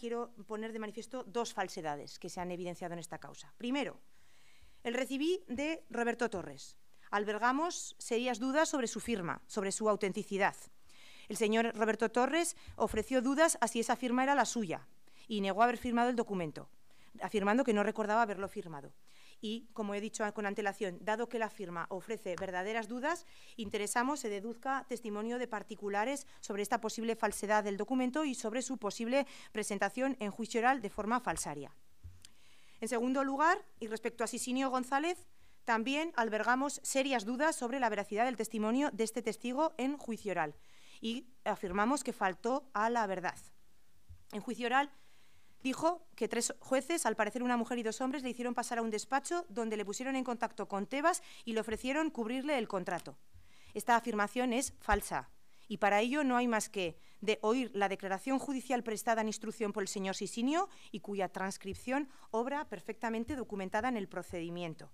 quiero poner de manifiesto dos falsedades que se han evidenciado en esta causa. Primero, el recibí de Roberto Torres. Albergamos serias dudas sobre su firma, sobre su autenticidad. El señor Roberto Torres ofreció dudas a si esa firma era la suya y negó haber firmado el documento afirmando que no recordaba haberlo firmado. Y, como he dicho con antelación, dado que la firma ofrece verdaderas dudas, interesamos se deduzca testimonio de particulares sobre esta posible falsedad del documento y sobre su posible presentación en juicio oral de forma falsaria. En segundo lugar, y respecto a Sisinio González, también albergamos serias dudas sobre la veracidad del testimonio de este testigo en juicio oral y afirmamos que faltó a la verdad. En juicio oral dijo que tres jueces, al parecer una mujer y dos hombres, le hicieron pasar a un despacho donde le pusieron en contacto con Tebas y le ofrecieron cubrirle el contrato. Esta afirmación es falsa y para ello no hay más que de oír la declaración judicial prestada en instrucción por el señor Sisinio y cuya transcripción obra perfectamente documentada en el procedimiento.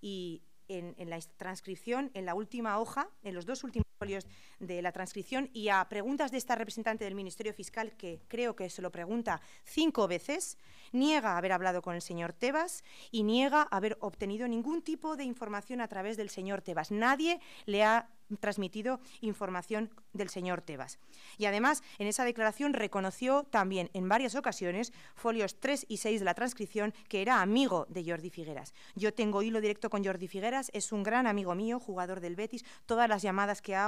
Y en, en la transcripción, en la última hoja, en los dos últimos folios de la transcripción y a preguntas de esta representante del Ministerio Fiscal, que creo que se lo pregunta cinco veces, niega haber hablado con el señor Tebas y niega haber obtenido ningún tipo de información a través del señor Tebas. Nadie le ha transmitido información del señor Tebas. Y además, en esa declaración reconoció también en varias ocasiones, folios 3 y 6 de la transcripción, que era amigo de Jordi Figueras. Yo tengo hilo directo con Jordi Figueras, es un gran amigo mío, jugador del Betis, todas las llamadas que ha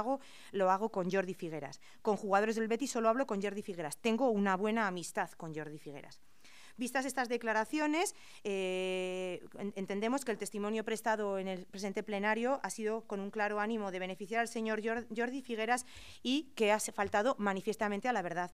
lo hago con Jordi Figueras. Con jugadores del Betis solo hablo con Jordi Figueras. Tengo una buena amistad con Jordi Figueras. Vistas estas declaraciones, eh, entendemos que el testimonio prestado en el presente plenario ha sido con un claro ánimo de beneficiar al señor Jordi Figueras y que ha faltado manifiestamente a la verdad.